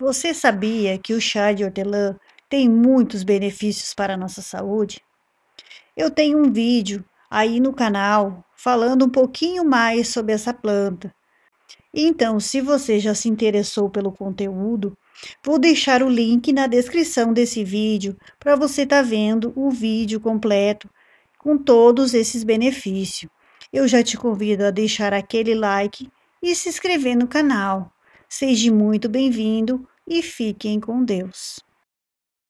Você sabia que o chá de hortelã tem muitos benefícios para a nossa saúde? Eu tenho um vídeo aí no canal falando um pouquinho mais sobre essa planta. Então, se você já se interessou pelo conteúdo, vou deixar o link na descrição desse vídeo para você estar tá vendo o vídeo completo com todos esses benefícios. Eu já te convido a deixar aquele like e se inscrever no canal. Seja muito bem-vindo e fiquem com Deus.